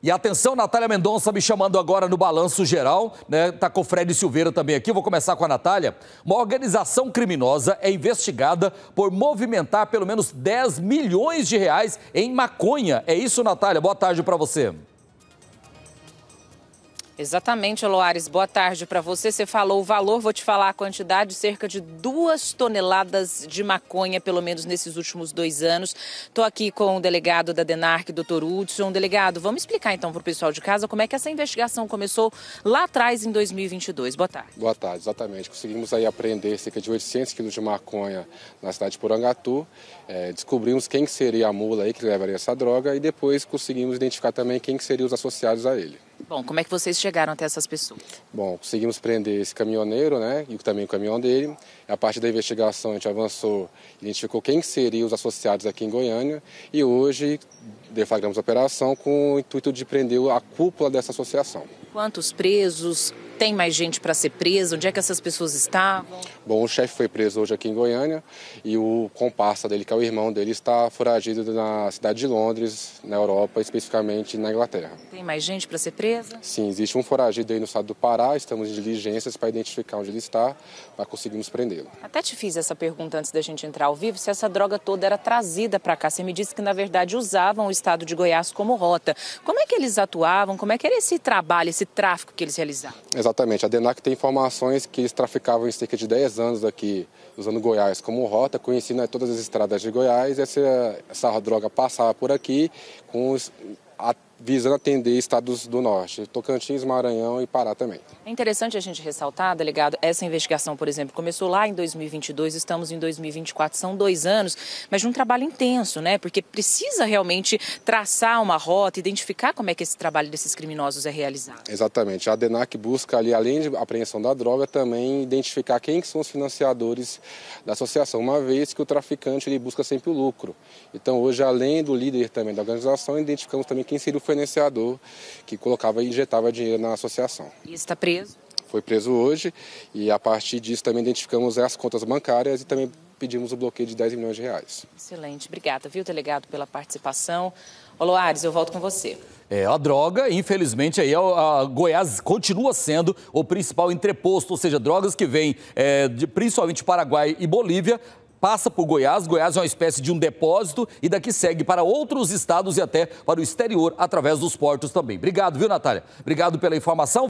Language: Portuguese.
E atenção, Natália Mendonça me chamando agora no Balanço Geral, né? Tá com o Fred Silveira também aqui, vou começar com a Natália. Uma organização criminosa é investigada por movimentar pelo menos 10 milhões de reais em maconha. É isso, Natália? Boa tarde para você. Exatamente, Loares. Boa tarde para você. Você falou o valor, vou te falar a quantidade, cerca de duas toneladas de maconha, pelo menos nesses últimos dois anos. Estou aqui com o delegado da DENARC, doutor Hudson. Delegado, vamos explicar então para o pessoal de casa como é que essa investigação começou lá atrás, em 2022. Boa tarde. Boa tarde, exatamente. Conseguimos aí apreender cerca de 800 quilos de maconha na cidade de Porangatu. É, descobrimos quem seria a mula aí que levaria essa droga e depois conseguimos identificar também quem que seriam os associados a ele. Bom, como é que vocês chegaram até essas pessoas? Bom, conseguimos prender esse caminhoneiro, né, e também o caminhão dele. A parte da investigação a gente avançou, identificou quem seriam os associados aqui em Goiânia e hoje deflagramos a operação com o intuito de prender a cúpula dessa associação. Quantos presos? Tem mais gente para ser presa? Onde é que essas pessoas estavam? Bom, o chefe foi preso hoje aqui em Goiânia e o comparsa dele, que é o irmão dele, está foragido na cidade de Londres, na Europa, especificamente na Inglaterra. Tem mais gente para ser presa? Sim, existe um foragido aí no estado do Pará, estamos em diligências para identificar onde ele está, para conseguirmos prendê-lo. Até te fiz essa pergunta antes da gente entrar ao vivo, se essa droga toda era trazida para cá. Você me disse que, na verdade, usavam o estado de Goiás como rota. Como é que eles atuavam? Como é que era esse trabalho, esse tráfico que eles realizavam? Exatamente. Exatamente. A DENAC tem informações que eles traficavam em cerca de 10 anos aqui, usando Goiás como rota, conhecendo né, todas as estradas de Goiás. Essa, essa droga passava por aqui com os, a, visando atender estados do norte, Tocantins, Maranhão e Pará também. É interessante a gente ressaltar, delegado, essa investigação, por exemplo, começou lá em 2022, estamos em 2024, são dois anos, mas de um trabalho intenso, né? Porque precisa realmente traçar uma rota, identificar como é que esse trabalho desses criminosos é realizado. Exatamente. A Denac busca ali, além de apreensão da droga, também identificar quem são os financiadores da associação, uma vez que o traficante ele busca sempre o lucro. Então, hoje, além do líder também da organização, identificamos também quem seria o financiador que colocava e injetava dinheiro na associação. E está preso? Foi preso hoje e a partir disso também identificamos as contas bancárias e também pedimos o bloqueio de 10 milhões de reais. Excelente, obrigada, viu, delegado, pela participação. Oloares, eu volto com você. É, a droga, infelizmente, aí a, Goiás continua sendo o principal entreposto, ou seja, drogas que vêm é, de, principalmente Paraguai e Bolívia passa por Goiás. Goiás é uma espécie de um depósito e daqui segue para outros estados e até para o exterior através dos portos também. Obrigado, viu, Natália? Obrigado pela informação.